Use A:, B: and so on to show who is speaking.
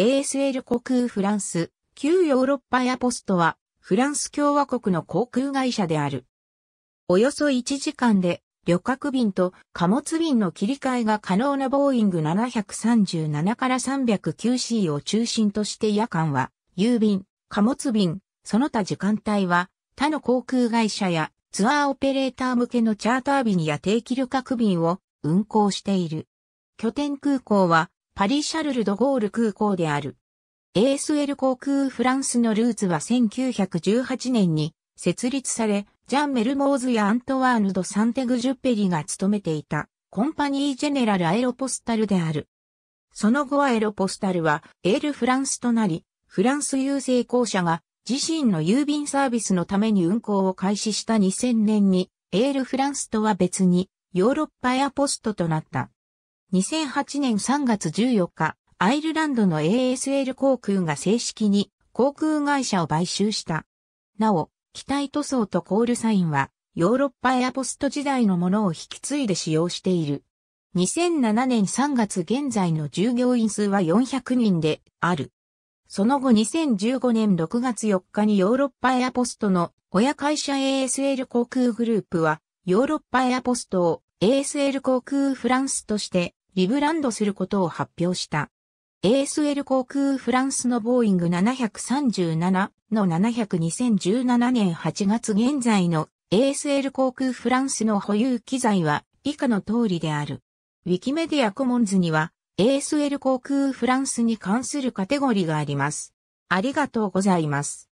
A: ASL 航空フランス、旧ヨーロッパエアポストは、フ
B: ランス共和国の航空会社である。およそ1時間で、旅客便と貨物便の切り替えが可能なボーイング737から 309C を中心として夜間は、郵便、貨物便、その他時間帯は、他の航空会社やツアーオペレーター向けのチャーター便や定期旅客便を運航している。拠点空港はパリ・シャルル・ド・ゴール空港である。ASL 航空フランスのルーツは1918年に設立され、ジャン・メルモーズやアントワーヌ・ド・サンテグジュッペリが務めていたコンパニー・ジェネラル・アエロポスタルである。その後アエロポスタルはエール・フランスとなり、フランス郵政公社が自身の郵便サービスのために運行を開始した2000年に、エール・フランスとは別にヨーロッパエアポストとなった。2008年3月14日、アイルランドの ASL 航空が正式に航空会社を買収した。なお、機体塗装とコールサインは、ヨーロッパエアポスト時代のものを引き継いで使用している。2007年3月現在の従業員数は400人である。その後2015年6月4日にヨーロッパエアポストの親会社 ASL 航空グループはヨーロッパエアポストを ASL 航空フランスとしてリブランドすることを発表した。ASL 航空フランスのボーイング737の7002017年8月現在の ASL 航空フランスの保有機材は以下の通りである。ウィキメディアコモンズには ASL 航空フラン
A: スに関するカテゴリーがあります。ありがとうございます。